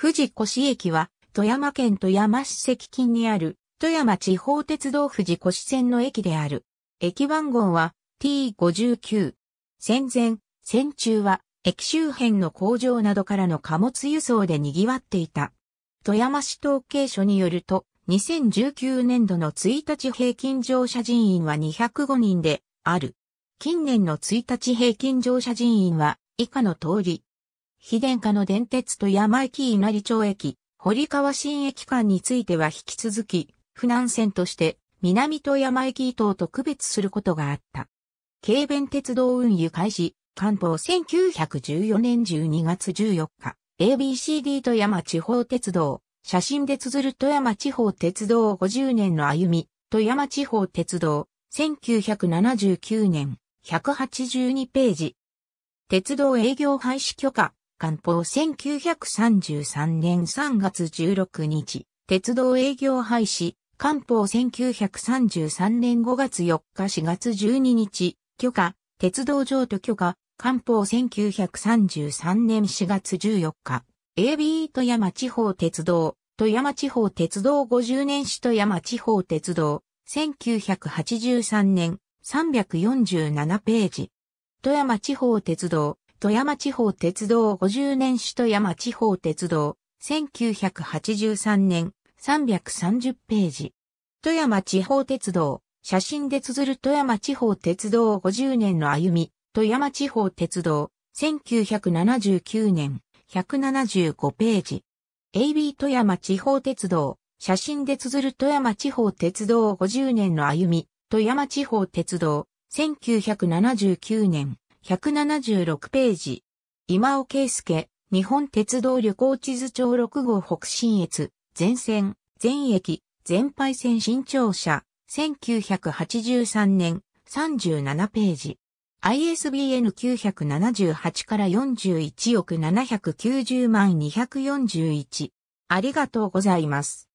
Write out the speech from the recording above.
富士越駅は、富山県富山市関近にある、富山地方鉄道富士越線の駅である。駅番号は T59。戦前、戦中は、駅周辺の工場などからの貨物輸送で賑わっていた。富山市統計所によると、2019年度の1日平均乗車人員は205人である。近年の1日平均乗車人員は以下の通り、非電化の電鉄と山駅稲荷町駅、堀川新駅間については引き続き、不南線として南と山駅等と区別することがあった。軽便鉄道運輸開始、関東1914年12月14日、ABCD 富山地方鉄道、写真で綴る富山地方鉄道50年の歩み、富山地方鉄道、1979年、182ページ。鉄道営業廃止許可、官報1933年3月16日、鉄道営業廃止、官報1933年5月4日4月12日、許可、鉄道譲渡許可、官報1933年4月14日、AB 富山地方鉄道、富山地方鉄道50年史富山地方鉄道、1983年347ページ。富山地方鉄道、富山地方鉄道50年市富山地方鉄道、1983年、330ページ。富山地方鉄道、写真で綴る富山地方鉄道50年の歩み、富山地方鉄道、1979年、175ページ。AB 富山地方鉄道、写真で綴る富山地方鉄道50年の歩み、富山地方鉄道、1979年、176ページ。今尾圭介、日本鉄道旅行地図帳6号北信越、全線、全駅、全廃線新庁舎、1983年、37ページ。ISBN 978から41億790万241。ありがとうございます。